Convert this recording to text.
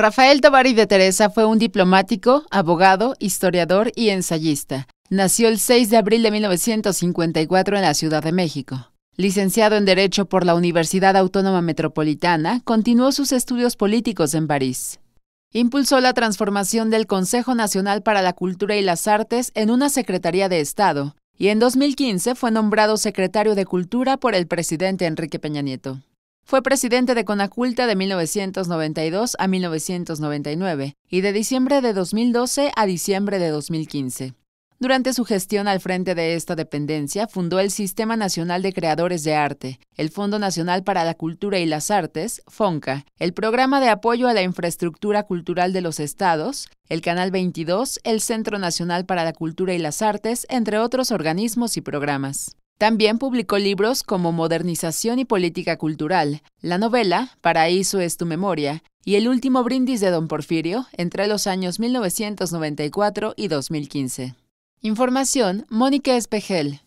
Rafael Tabari de Teresa fue un diplomático, abogado, historiador y ensayista. Nació el 6 de abril de 1954 en la Ciudad de México. Licenciado en Derecho por la Universidad Autónoma Metropolitana, continuó sus estudios políticos en París. Impulsó la transformación del Consejo Nacional para la Cultura y las Artes en una Secretaría de Estado, y en 2015 fue nombrado secretario de Cultura por el presidente Enrique Peña Nieto. Fue presidente de Conaculta de 1992 a 1999 y de diciembre de 2012 a diciembre de 2015. Durante su gestión al frente de esta dependencia, fundó el Sistema Nacional de Creadores de Arte, el Fondo Nacional para la Cultura y las Artes, FONCA, el Programa de Apoyo a la Infraestructura Cultural de los Estados, el Canal 22, el Centro Nacional para la Cultura y las Artes, entre otros organismos y programas. También publicó libros como Modernización y Política Cultural, la novela Paraíso es tu memoria y El último brindis de Don Porfirio entre los años 1994 y 2015. Información, Mónica Espejel,